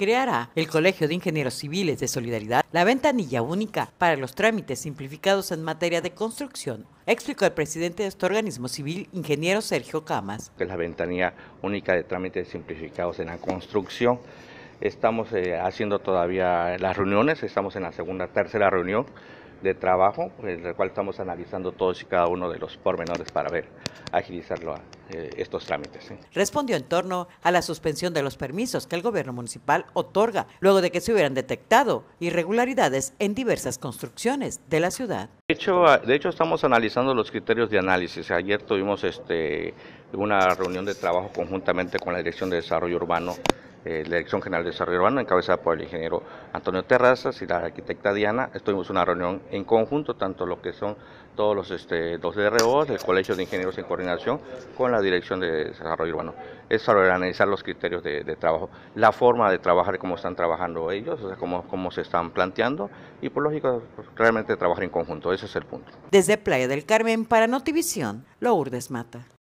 creará el Colegio de Ingenieros Civiles de Solidaridad la ventanilla única para los trámites simplificados en materia de construcción, explicó el presidente de este organismo civil, ingeniero Sergio Camas. Es la ventanilla única de trámites simplificados en la construcción. Estamos eh, haciendo todavía las reuniones, estamos en la segunda, tercera reunión de trabajo, en la cual estamos analizando todos y cada uno de los pormenores para ver, agilizarlo eh, estos trámites. Respondió en torno a la suspensión de los permisos que el gobierno municipal otorga luego de que se hubieran detectado irregularidades en diversas construcciones de la ciudad. De hecho, ah, de hecho estamos analizando los criterios de análisis. Ayer tuvimos este, una reunión de trabajo conjuntamente con la Dirección de Desarrollo Urbano eh, la Dirección General de Desarrollo Urbano, encabezada por el ingeniero Antonio Terrazas y la arquitecta Diana. Estuvimos una reunión en conjunto, tanto lo que son todos los este, dos DROs, el Colegio de Ingenieros en Coordinación, con la Dirección de Desarrollo Urbano. Es para analizar los criterios de, trabajo, la forma de trabajar, cómo están trabajando ellos, o sea, cómo, se están planteando y, por lógica, pues, realmente trabajar en conjunto. Ese es el punto. Desde Playa del Carmen para Notivisión, Lourdes Mata.